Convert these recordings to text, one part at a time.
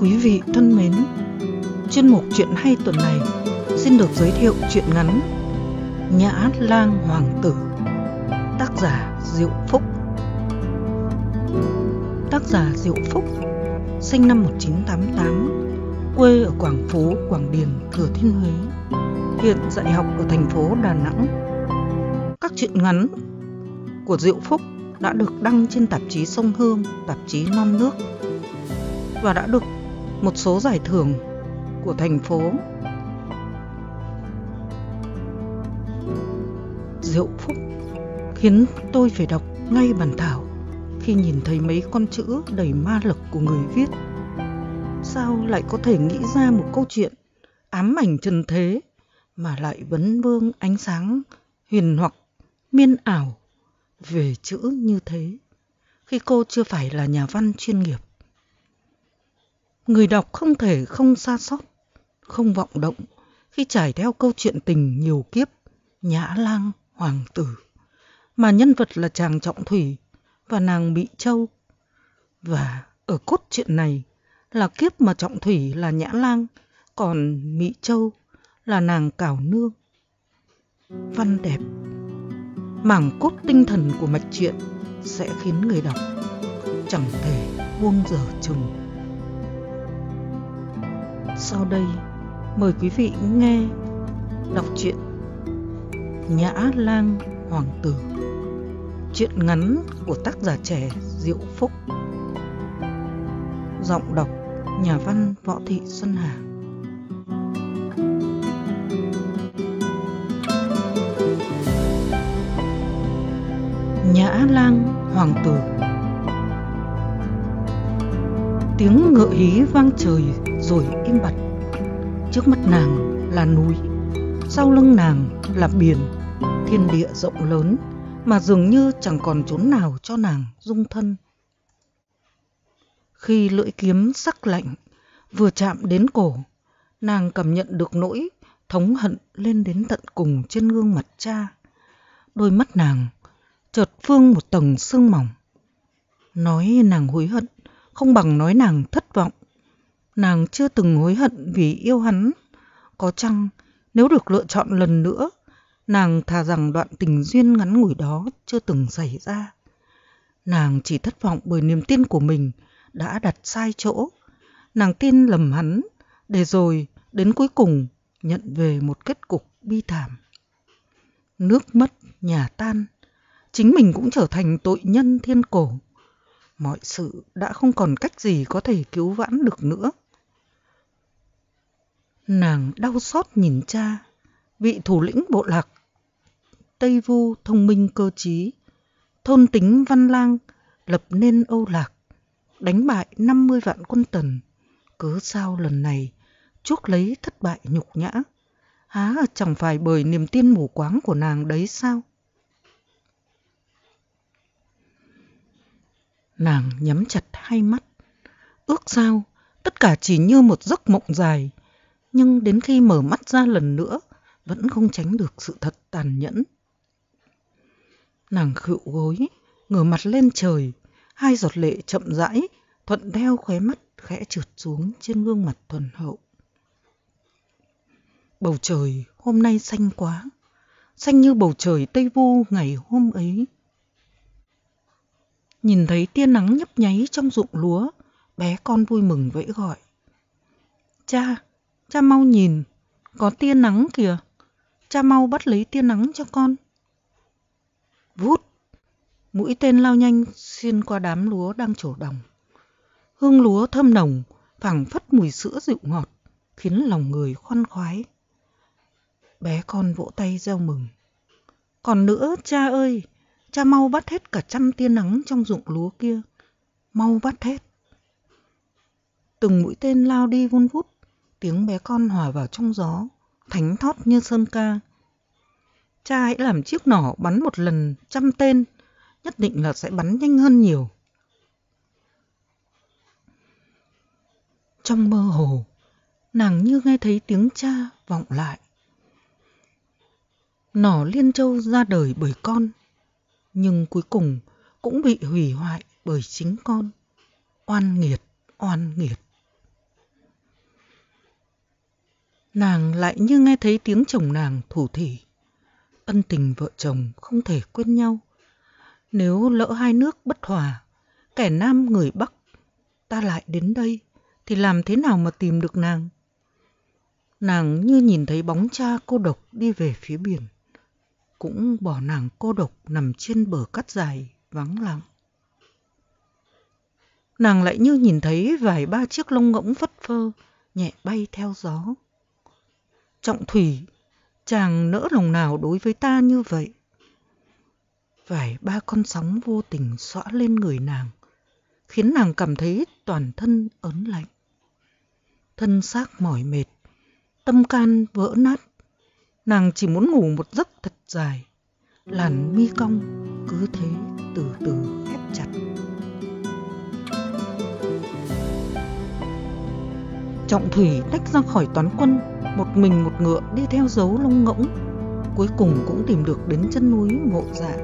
Quý vị thân mến, chuyên mục chuyện hay tuần này xin được giới thiệu chuyện ngắn Nhã Lang Hoàng Tử Tác giả Diệu Phúc Tác giả Diệu Phúc sinh năm 1988, quê ở Quảng Phú, Quảng Điền, Thừa Thiên Huế, hiện dạy học ở thành phố Đà Nẵng. Các truyện ngắn của Diệu Phúc đã được đăng trên tạp chí Sông Hương, tạp chí Non Nước và đã được một số giải thưởng của thành phố diệu phúc khiến tôi phải đọc ngay bản thảo khi nhìn thấy mấy con chữ đầy ma lực của người viết sao lại có thể nghĩ ra một câu chuyện ám ảnh trần thế mà lại vấn vương ánh sáng huyền hoặc miên ảo về chữ như thế khi cô chưa phải là nhà văn chuyên nghiệp người đọc không thể không xa xót, không vọng động khi trải theo câu chuyện tình nhiều kiếp Nhã Lang Hoàng Tử, mà nhân vật là chàng Trọng Thủy và nàng Bị Châu. Và ở cốt truyện này là kiếp mà Trọng Thủy là Nhã Lang, còn Mỹ Châu là nàng Cảo Nương. Văn đẹp, mảng cốt tinh thần của mạch truyện sẽ khiến người đọc chẳng thể buông dở chừng. Sau đây, mời quý vị nghe đọc truyện Nhã Lang Hoàng Tử Chuyện ngắn của tác giả trẻ Diệu Phúc Giọng đọc nhà văn Võ Thị Xuân Hà Nhã Lang Hoàng Tử Tiếng ngựa hí vang trời rồi im bặt trước mắt nàng là núi sau lưng nàng là biển thiên địa rộng lớn mà dường như chẳng còn chốn nào cho nàng dung thân khi lưỡi kiếm sắc lạnh vừa chạm đến cổ nàng cảm nhận được nỗi thống hận lên đến tận cùng trên gương mặt cha đôi mắt nàng chợt vương một tầng sương mỏng nói nàng hối hận không bằng nói nàng thất vọng Nàng chưa từng hối hận vì yêu hắn. Có chăng, nếu được lựa chọn lần nữa, nàng thà rằng đoạn tình duyên ngắn ngủi đó chưa từng xảy ra. Nàng chỉ thất vọng bởi niềm tin của mình đã đặt sai chỗ. Nàng tin lầm hắn, để rồi đến cuối cùng nhận về một kết cục bi thảm. Nước mất, nhà tan, chính mình cũng trở thành tội nhân thiên cổ. Mọi sự đã không còn cách gì có thể cứu vãn được nữa. Nàng đau xót nhìn cha, vị thủ lĩnh bộ lạc. Tây Vu thông minh cơ trí, thôn tính văn lang, lập nên Âu Lạc, đánh bại 50 vạn quân tần. Cớ sao lần này, chuốc lấy thất bại nhục nhã. Há chẳng phải bởi niềm tin mù quáng của nàng đấy sao? Nàng nhắm chặt hai mắt. Ước sao, tất cả chỉ như một giấc mộng dài, nhưng đến khi mở mắt ra lần nữa, vẫn không tránh được sự thật tàn nhẫn. Nàng khựu gối, ngửa mặt lên trời, hai giọt lệ chậm rãi, thuận theo khóe mắt khẽ trượt xuống trên gương mặt thuần hậu. Bầu trời hôm nay xanh quá, xanh như bầu trời Tây Vu ngày hôm ấy. Nhìn thấy tia nắng nhấp nháy trong ruộng lúa, bé con vui mừng vẫy gọi. Cha, Cha mau nhìn, có tia nắng kìa. Cha mau bắt lấy tia nắng cho con. Vút, mũi tên lao nhanh xuyên qua đám lúa đang trổ đồng. Hương lúa thơm nồng, phảng phất mùi sữa dịu ngọt, khiến lòng người khoan khoái. Bé con vỗ tay reo mừng. Còn nữa, cha ơi, cha mau bắt hết cả trăm tia nắng trong ruộng lúa kia. Mau bắt hết. Từng mũi tên lao đi vun vút tiếng bé con hòa vào trong gió, thánh thót như sơn ca. Cha hãy làm chiếc nỏ bắn một lần trăm tên, nhất định là sẽ bắn nhanh hơn nhiều. Trong mơ hồ, nàng như nghe thấy tiếng cha vọng lại. Nỏ Liên Châu ra đời bởi con, nhưng cuối cùng cũng bị hủy hoại bởi chính con. Oan nghiệt, oan nghiệt. nàng lại như nghe thấy tiếng chồng nàng thủ thỉ. Ân tình vợ chồng không thể quên nhau. Nếu lỡ hai nước bất hòa, kẻ Nam người Bắc, ta lại đến đây, thì làm thế nào mà tìm được nàng? Nàng như nhìn thấy bóng cha cô độc đi về phía biển, cũng bỏ nàng cô độc nằm trên bờ cát dài vắng lặng. Nàng lại như nhìn thấy vài ba chiếc lông ngỗng phất phơ, nhẹ bay theo gió. Trọng Thủy, chàng nỡ lòng nào đối với ta như vậy? Vài ba con sóng vô tình xõa lên người nàng, khiến nàng cảm thấy toàn thân ấn lạnh. Thân xác mỏi mệt, tâm can vỡ nát. Nàng chỉ muốn ngủ một giấc thật dài, làn mi cong cứ thế từ từ khép chặt. Trọng Thủy tách ra khỏi toán quân một mình một ngựa đi theo dấu lông ngỗng cuối cùng cũng tìm được đến chân núi ngộ dạ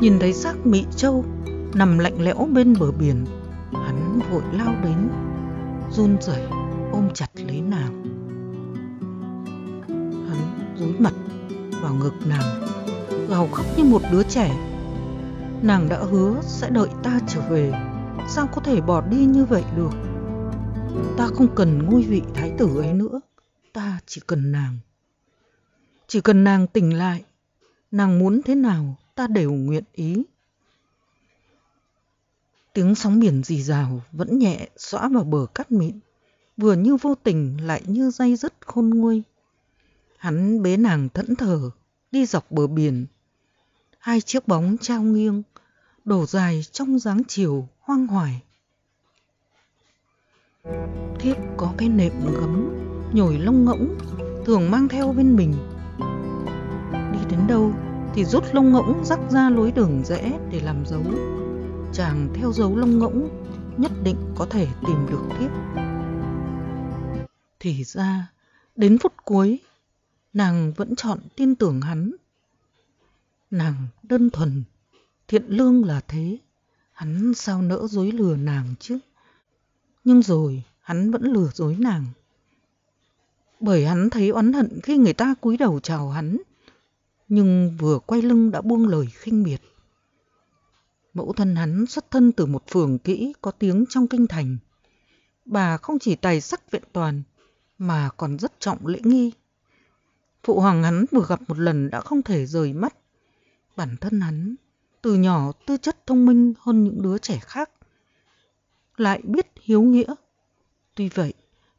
nhìn thấy xác mị châu nằm lạnh lẽo bên bờ biển hắn vội lao đến run rẩy ôm chặt lấy nàng hắn dúi mặt vào ngực nàng gào khóc như một đứa trẻ nàng đã hứa sẽ đợi ta trở về sao có thể bỏ đi như vậy được ta không cần ngôi vị thái tử ấy nữa ta chỉ cần nàng chỉ cần nàng tỉnh lại nàng muốn thế nào ta đều nguyện ý tiếng sóng biển rì rào vẫn nhẹ xõa vào bờ cát mịn vừa như vô tình lại như day dứt khôn nguôi hắn bế nàng thẫn thờ đi dọc bờ biển hai chiếc bóng trao nghiêng đổ dài trong dáng chiều hoang hoải Thiết có cái nệm gấm Nhồi lông ngỗng Thường mang theo bên mình Đi đến đâu Thì rút lông ngỗng rắc ra lối đường rẽ Để làm dấu Chàng theo dấu lông ngỗng Nhất định có thể tìm được Thiết Thì ra Đến phút cuối Nàng vẫn chọn tin tưởng hắn Nàng đơn thuần Thiện lương là thế Hắn sao nỡ dối lừa nàng chứ nhưng rồi hắn vẫn lừa dối nàng. Bởi hắn thấy oán hận khi người ta cúi đầu chào hắn, nhưng vừa quay lưng đã buông lời khinh biệt. Mẫu thân hắn xuất thân từ một phường kỹ có tiếng trong kinh thành. Bà không chỉ tài sắc vẹn toàn, mà còn rất trọng lễ nghi. Phụ hoàng hắn vừa gặp một lần đã không thể rời mắt. Bản thân hắn, từ nhỏ tư chất thông minh hơn những đứa trẻ khác lại biết hiếu nghĩa. Tuy vậy,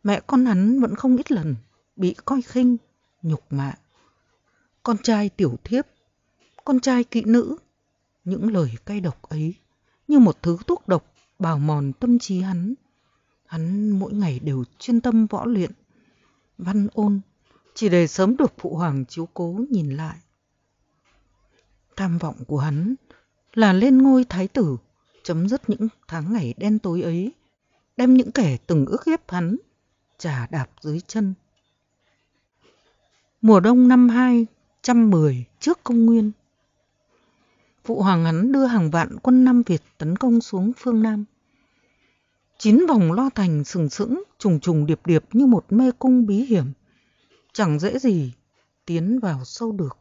mẹ con hắn vẫn không ít lần bị coi khinh, nhục mạ. Con trai tiểu thiếp, con trai kỵ nữ, những lời cay độc ấy như một thứ thuốc độc bào mòn tâm trí hắn. Hắn mỗi ngày đều chuyên tâm võ luyện, văn ôn, chỉ để sớm được phụ hoàng chiếu cố nhìn lại. Tham vọng của hắn là lên ngôi thái tử chấm dứt những tháng ngày đen tối ấy, đem những kẻ từng ước hiếp hắn, trả đạp dưới chân. Mùa đông năm 210 trước công nguyên, Phụ hoàng hắn đưa hàng vạn quân Nam Việt tấn công xuống phương Nam. Chín vòng lo thành sừng sững, trùng trùng điệp điệp như một mê cung bí hiểm. Chẳng dễ gì tiến vào sâu được.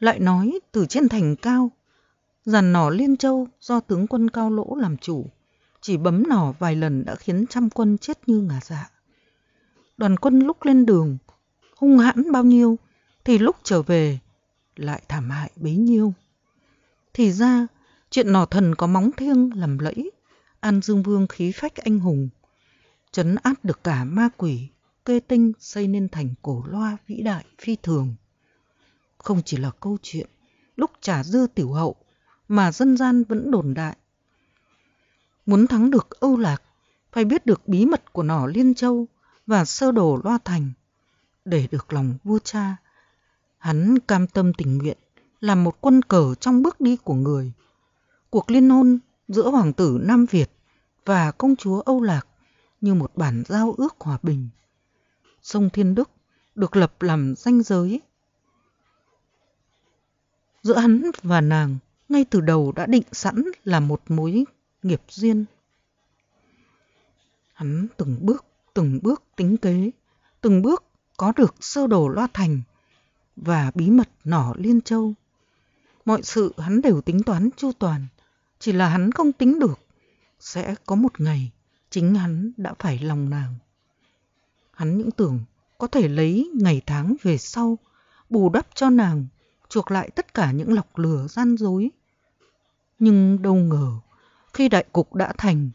Lại nói từ trên thành cao, Giàn nỏ Liên Châu do tướng quân Cao Lỗ làm chủ, chỉ bấm nỏ vài lần đã khiến trăm quân chết như ngả dạ. Đoàn quân lúc lên đường, hung hãn bao nhiêu, thì lúc trở về lại thảm hại bấy nhiêu. Thì ra, chuyện nỏ thần có móng thiêng lầm lẫy, An Dương Vương khí phách anh hùng, chấn áp được cả ma quỷ, kê tinh xây nên thành cổ loa vĩ đại phi thường. Không chỉ là câu chuyện, lúc trả dư tiểu hậu, mà dân gian vẫn đồn đại. Muốn thắng được Âu Lạc, phải biết được bí mật của nỏ Liên Châu và sơ đồ Loa Thành. Để được lòng vua cha, hắn cam tâm tình nguyện làm một quân cờ trong bước đi của người. Cuộc liên hôn giữa hoàng tử Nam Việt và công chúa Âu Lạc như một bản giao ước hòa bình. Sông Thiên Đức được lập làm danh giới giữa hắn và nàng ngay từ đầu đã định sẵn là một mối nghiệp duyên. Hắn từng bước, từng bước tính kế, từng bước có được sơ đồ loa thành và bí mật nỏ liên châu. Mọi sự hắn đều tính toán chu toàn, chỉ là hắn không tính được. Sẽ có một ngày, chính hắn đã phải lòng nàng. Hắn những tưởng có thể lấy ngày tháng về sau, bù đắp cho nàng chuộc lại tất cả những lọc lừa gian dối. Nhưng đâu ngờ, khi đại cục đã thành,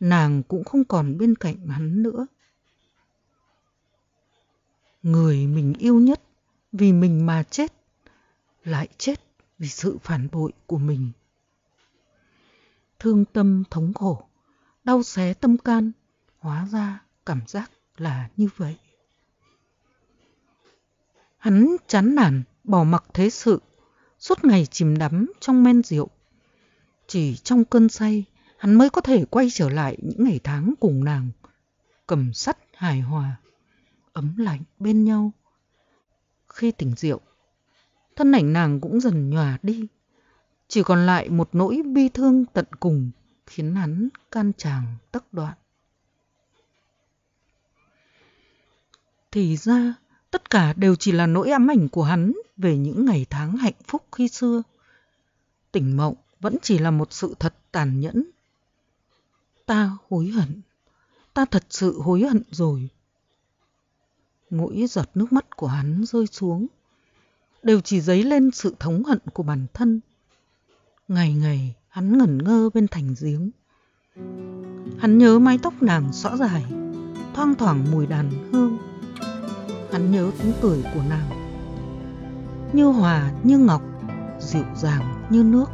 nàng cũng không còn bên cạnh hắn nữa. Người mình yêu nhất vì mình mà chết, lại chết vì sự phản bội của mình. Thương tâm thống khổ, đau xé tâm can, hóa ra cảm giác là như vậy. Hắn chán nản bỏ mặc thế sự, suốt ngày chìm đắm trong men rượu. Chỉ trong cơn say, hắn mới có thể quay trở lại những ngày tháng cùng nàng, cầm sắt hài hòa, ấm lạnh bên nhau. Khi tỉnh rượu, thân ảnh nàng cũng dần nhòa đi, chỉ còn lại một nỗi bi thương tận cùng khiến hắn can chàng tắc đoạn. Thì ra, Tất cả đều chỉ là nỗi ám ảnh của hắn về những ngày tháng hạnh phúc khi xưa. Tỉnh mộng vẫn chỉ là một sự thật tàn nhẫn. Ta hối hận. Ta thật sự hối hận rồi. Mỗi giọt nước mắt của hắn rơi xuống đều chỉ dấy lên sự thống hận của bản thân. Ngày ngày hắn ngẩn ngơ bên thành giếng. Hắn nhớ mái tóc nàng xõa dài, thoang thoảng mùi đàn hương hắn nhớ tiếng cười của nàng như hòa như ngọc dịu dàng như nước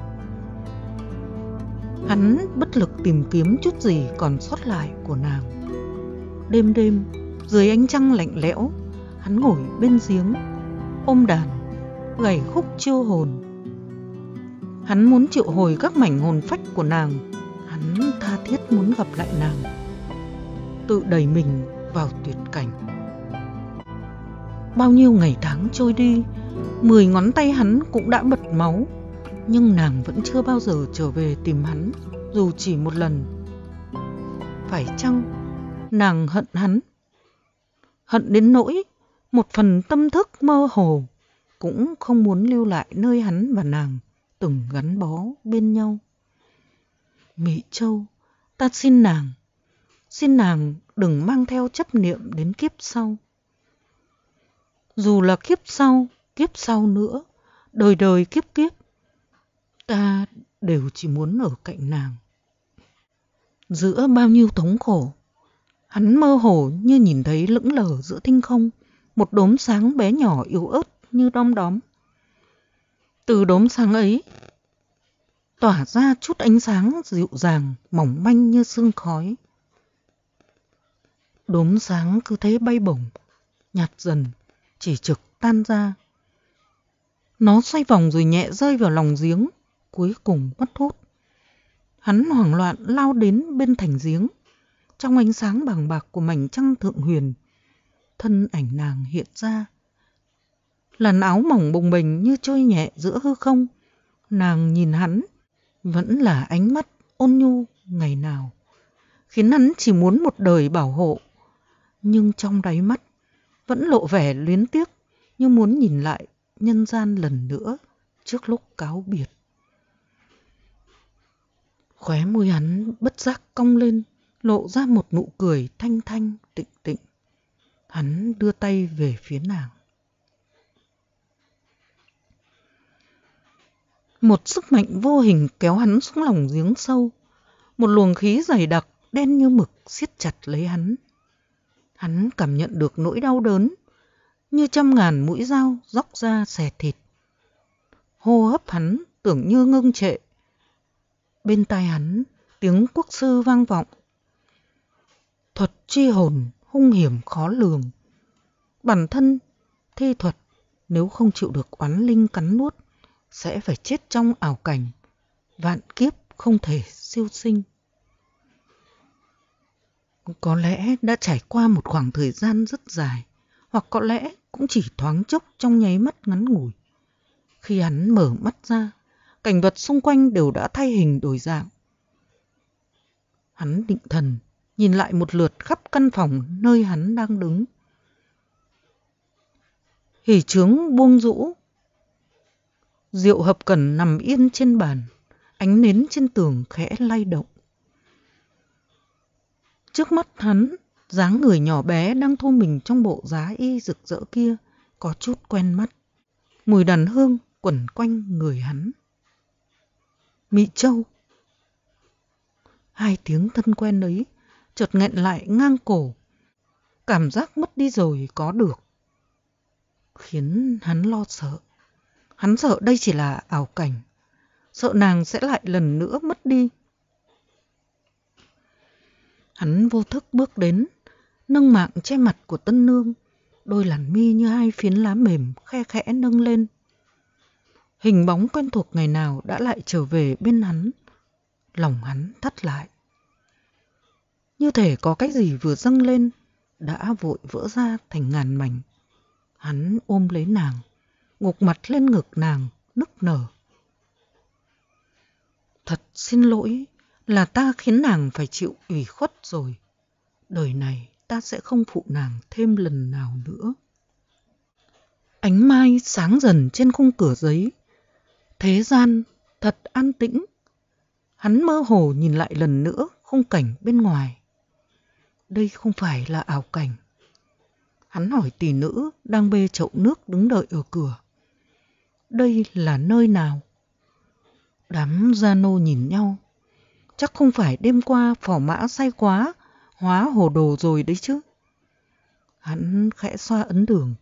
hắn bất lực tìm kiếm chút gì còn sót lại của nàng đêm đêm dưới ánh trăng lạnh lẽo hắn ngồi bên giếng ôm đàn gảy khúc chiêu hồn hắn muốn triệu hồi các mảnh hồn phách của nàng hắn tha thiết muốn gặp lại nàng tự đẩy mình vào tuyệt cảnh bao nhiêu ngày tháng trôi đi mười ngón tay hắn cũng đã bật máu nhưng nàng vẫn chưa bao giờ trở về tìm hắn dù chỉ một lần phải chăng nàng hận hắn hận đến nỗi một phần tâm thức mơ hồ cũng không muốn lưu lại nơi hắn và nàng từng gắn bó bên nhau mỹ châu ta xin nàng xin nàng đừng mang theo chấp niệm đến kiếp sau dù là kiếp sau, kiếp sau nữa, đời đời kiếp kiếp, ta đều chỉ muốn ở cạnh nàng. Giữa bao nhiêu thống khổ, hắn mơ hồ như nhìn thấy lững lờ giữa tinh không, một đốm sáng bé nhỏ yếu ớt như đom đóm. Từ đốm sáng ấy, tỏa ra chút ánh sáng dịu dàng, mỏng manh như sương khói. Đốm sáng cứ thế bay bổng, nhạt dần chỉ trực tan ra. Nó xoay vòng rồi nhẹ rơi vào lòng giếng, cuối cùng mất hút. Hắn hoảng loạn lao đến bên thành giếng, trong ánh sáng bằng bạc của mảnh trăng thượng huyền, thân ảnh nàng hiện ra. Làn áo mỏng bồng bềnh như trôi nhẹ giữa hư không, nàng nhìn hắn, vẫn là ánh mắt ôn nhu ngày nào, khiến hắn chỉ muốn một đời bảo hộ. Nhưng trong đáy mắt vẫn lộ vẻ luyến tiếc như muốn nhìn lại nhân gian lần nữa trước lúc cáo biệt. Khóe môi hắn bất giác cong lên, lộ ra một nụ cười thanh thanh tịnh tịnh. Hắn đưa tay về phía nàng. Một sức mạnh vô hình kéo hắn xuống lòng giếng sâu, một luồng khí dày đặc đen như mực siết chặt lấy hắn Hắn cảm nhận được nỗi đau đớn, như trăm ngàn mũi dao róc ra xẻ thịt. Hô hấp hắn tưởng như ngưng trệ. Bên tai hắn, tiếng quốc sư vang vọng. Thuật chi hồn hung hiểm khó lường. Bản thân, thi thuật, nếu không chịu được oán linh cắn nuốt, sẽ phải chết trong ảo cảnh, vạn kiếp không thể siêu sinh. Có lẽ đã trải qua một khoảng thời gian rất dài, hoặc có lẽ cũng chỉ thoáng chốc trong nháy mắt ngắn ngủi. Khi hắn mở mắt ra, cảnh vật xung quanh đều đã thay hình đổi dạng. Hắn định thần, nhìn lại một lượt khắp căn phòng nơi hắn đang đứng. Hỉ trướng buông rũ. Rượu hợp cần nằm yên trên bàn, ánh nến trên tường khẽ lay động. Trước mắt hắn, dáng người nhỏ bé đang thu mình trong bộ giá y rực rỡ kia có chút quen mắt. Mùi đàn hương quẩn quanh người hắn. Mỹ Châu Hai tiếng thân quen ấy chợt nghẹn lại ngang cổ. Cảm giác mất đi rồi có được. Khiến hắn lo sợ. Hắn sợ đây chỉ là ảo cảnh. Sợ nàng sẽ lại lần nữa mất đi Hắn vô thức bước đến, nâng mạng che mặt của tân nương, đôi làn mi như hai phiến lá mềm khe khẽ nâng lên. Hình bóng quen thuộc ngày nào đã lại trở về bên hắn, lòng hắn thắt lại. Như thể có cái gì vừa dâng lên, đã vội vỡ ra thành ngàn mảnh. Hắn ôm lấy nàng, ngục mặt lên ngực nàng, nức nở. Thật xin lỗi, là ta khiến nàng phải chịu ủy khuất rồi. Đời này ta sẽ không phụ nàng thêm lần nào nữa. Ánh mai sáng dần trên khung cửa giấy. Thế gian thật an tĩnh. Hắn mơ hồ nhìn lại lần nữa khung cảnh bên ngoài. Đây không phải là ảo cảnh. Hắn hỏi tỷ nữ đang bê chậu nước đứng đợi ở cửa. Đây là nơi nào? Đám gia nô nhìn nhau chắc không phải đêm qua phỏ mã say quá, hóa hồ đồ rồi đấy chứ. Hắn khẽ xoa ấn đường,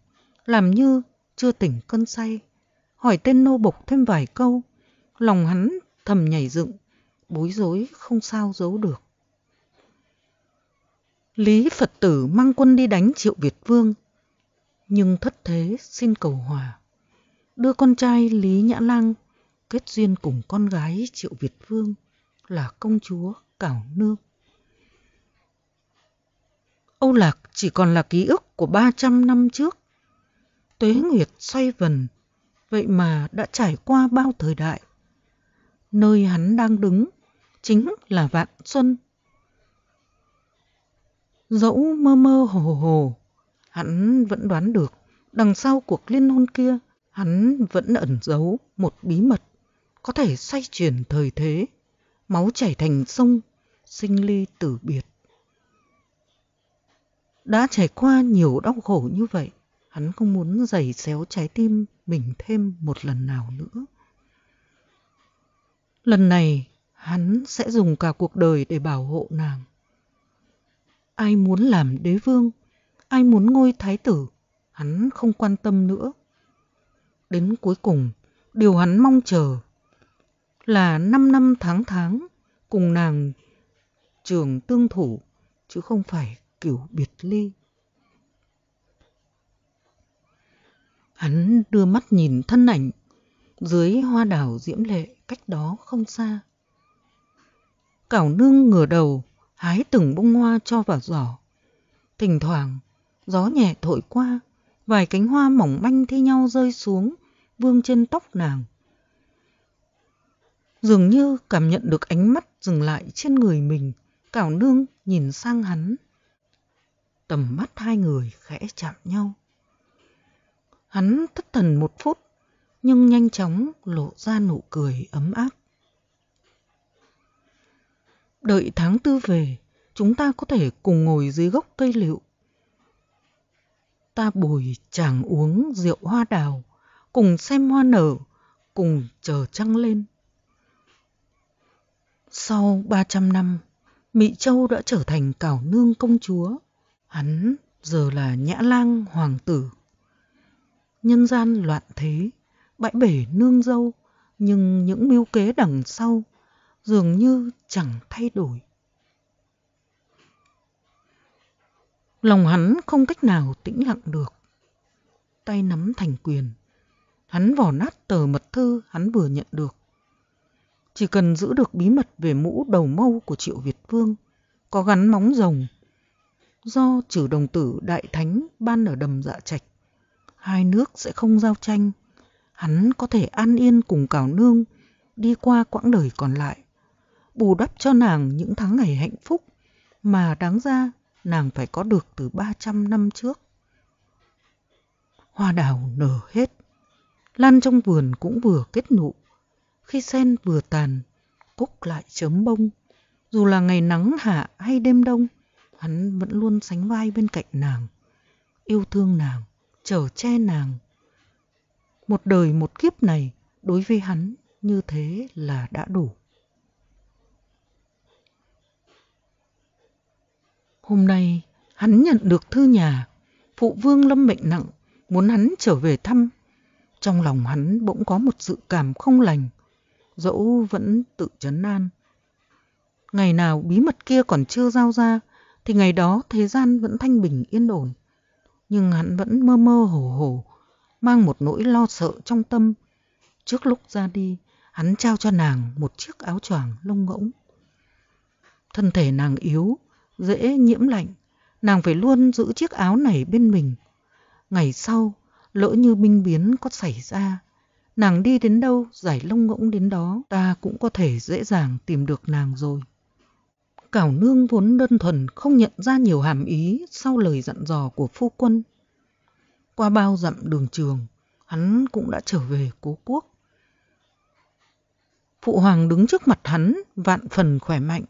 làm như chưa tỉnh cơn say, hỏi tên nô bộc thêm vài câu, lòng hắn thầm nhảy dựng, bối rối không sao giấu được. Lý Phật tử mang quân đi đánh Triệu Việt Vương, nhưng thất thế xin cầu hòa. Đưa con trai Lý Nhã Lang kết duyên cùng con gái Triệu Việt Vương là công chúa Cảo Nương. Âu Lạc chỉ còn là ký ức của 300 năm trước. Tuế Nguyệt xoay vần, vậy mà đã trải qua bao thời đại. Nơi hắn đang đứng chính là Vạn Xuân. Dẫu mơ mơ hồ hồ, hắn vẫn đoán được đằng sau cuộc liên hôn kia hắn vẫn ẩn giấu một bí mật có thể xoay chuyển thời thế máu chảy thành sông, sinh ly tử biệt. Đã trải qua nhiều đau khổ như vậy, hắn không muốn giày xéo trái tim mình thêm một lần nào nữa. Lần này, hắn sẽ dùng cả cuộc đời để bảo hộ nàng. Ai muốn làm đế vương, ai muốn ngôi thái tử, hắn không quan tâm nữa. Đến cuối cùng, điều hắn mong chờ là 5 năm tháng tháng cùng nàng trường tương thủ chứ không phải kiểu biệt ly. Hắn đưa mắt nhìn thân ảnh dưới hoa đào diễm lệ cách đó không xa. Cảo nương ngửa đầu hái từng bông hoa cho vào giỏ. Thỉnh thoảng gió nhẹ thổi qua, vài cánh hoa mỏng manh thi nhau rơi xuống vương trên tóc nàng Dường như cảm nhận được ánh mắt dừng lại trên người mình, Cảo Nương nhìn sang hắn. Tầm mắt hai người khẽ chạm nhau. Hắn thất thần một phút, nhưng nhanh chóng lộ ra nụ cười ấm áp. Đợi tháng tư về, chúng ta có thể cùng ngồi dưới gốc cây liệu. Ta bồi chàng uống rượu hoa đào, cùng xem hoa nở, cùng chờ trăng lên. Sau 300 năm, Mỹ Châu đã trở thành cảo nương công chúa. Hắn giờ là nhã lang hoàng tử. Nhân gian loạn thế, bãi bể nương dâu, nhưng những mưu kế đằng sau dường như chẳng thay đổi. Lòng hắn không cách nào tĩnh lặng được. Tay nắm thành quyền, hắn vò nát tờ mật thư hắn vừa nhận được. Chỉ cần giữ được bí mật về mũ đầu mâu của Triệu Việt Vương, có gắn móng rồng, do trừ đồng tử đại thánh ban ở đầm dạ trạch, hai nước sẽ không giao tranh, hắn có thể an yên cùng cảo nương đi qua quãng đời còn lại, bù đắp cho nàng những tháng ngày hạnh phúc mà đáng ra nàng phải có được từ ba trăm năm trước. Hoa đào nở hết, lan trong vườn cũng vừa kết nụ. Khi sen vừa tàn, cúc lại chớm bông. Dù là ngày nắng hạ hay đêm đông, hắn vẫn luôn sánh vai bên cạnh nàng. Yêu thương nàng, chở che nàng. Một đời một kiếp này, đối với hắn như thế là đã đủ. Hôm nay, hắn nhận được thư nhà. Phụ vương lâm bệnh nặng, muốn hắn trở về thăm. Trong lòng hắn bỗng có một sự cảm không lành dẫu vẫn tự chấn an. Ngày nào bí mật kia còn chưa giao ra, thì ngày đó thế gian vẫn thanh bình yên ổn. Nhưng hắn vẫn mơ mơ hồ hồ, mang một nỗi lo sợ trong tâm. Trước lúc ra đi, hắn trao cho nàng một chiếc áo choàng lông ngỗng. Thân thể nàng yếu, dễ nhiễm lạnh, nàng phải luôn giữ chiếc áo này bên mình. Ngày sau, lỡ như binh biến có xảy ra, Nàng đi đến đâu, giải lông ngỗng đến đó, ta cũng có thể dễ dàng tìm được nàng rồi. Cảo nương vốn đơn thuần không nhận ra nhiều hàm ý sau lời dặn dò của phu quân. Qua bao dặm đường trường, hắn cũng đã trở về cố quốc. Phụ hoàng đứng trước mặt hắn, vạn phần khỏe mạnh.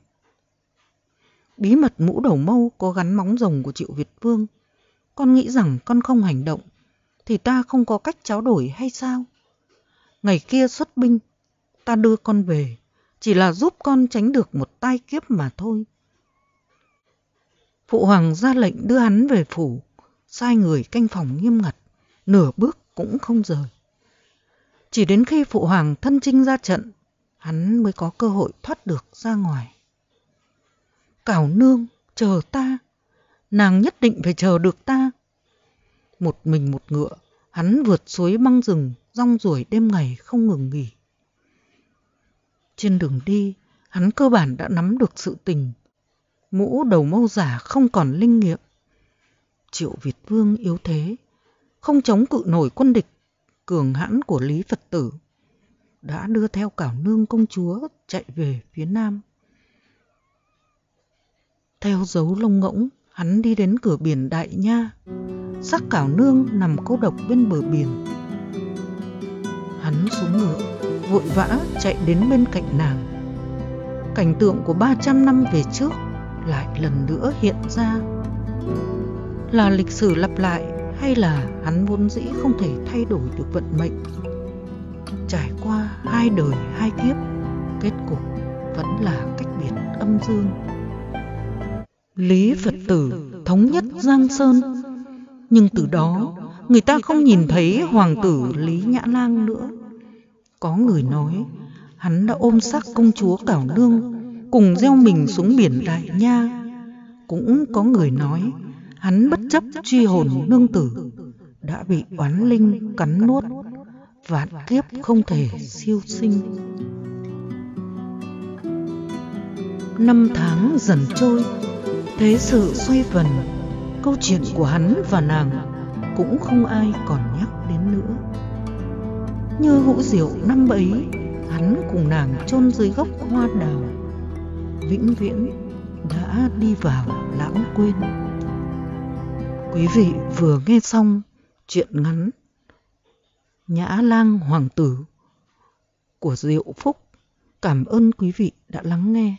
Bí mật mũ đầu mâu có gắn móng rồng của triệu Việt Vương. Con nghĩ rằng con không hành động, thì ta không có cách tráo đổi hay sao? ngày kia xuất binh, ta đưa con về, chỉ là giúp con tránh được một tai kiếp mà thôi. Phụ hoàng ra lệnh đưa hắn về phủ, sai người canh phòng nghiêm ngặt, nửa bước cũng không rời. Chỉ đến khi phụ hoàng thân chinh ra trận, hắn mới có cơ hội thoát được ra ngoài. Cảo nương chờ ta, nàng nhất định phải chờ được ta. Một mình một ngựa, Hắn vượt suối băng rừng, rong ruổi đêm ngày không ngừng nghỉ. Trên đường đi, hắn cơ bản đã nắm được sự tình. Mũ đầu mâu giả không còn linh nghiệm. Triệu Việt Vương yếu thế, không chống cự nổi quân địch, cường hãn của Lý Phật tử. Đã đưa theo cảo nương công chúa chạy về phía nam. Theo dấu lông ngỗng, hắn đi đến cửa biển đại nha sắc cảo nương nằm cô độc bên bờ biển hắn xuống ngựa vội vã chạy đến bên cạnh nàng cảnh tượng của 300 năm về trước lại lần nữa hiện ra là lịch sử lặp lại hay là hắn vốn dĩ không thể thay đổi được vận mệnh trải qua hai đời hai kiếp kết cục vẫn là cách biệt âm dương Lý Phật tử thống nhất Giang Sơn, nhưng từ đó người ta không nhìn thấy hoàng tử Lý Nhã Lang nữa. Có người nói hắn đã ôm xác công chúa Cảo Nương cùng gieo mình xuống biển Đại Nha. Cũng có người nói hắn bất chấp truy hồn nương tử đã bị oán linh cắn nuốt vạn kiếp không thể siêu sinh. Năm tháng dần trôi, Thế sự xoay vần, câu chuyện của hắn và nàng cũng không ai còn nhắc đến nữa. Như hũ diệu năm ấy, hắn cùng nàng chôn dưới gốc hoa đào, vĩnh viễn đã đi vào lãng quên. Quý vị vừa nghe xong chuyện ngắn Nhã Lang Hoàng Tử của Diệu Phúc. Cảm ơn quý vị đã lắng nghe.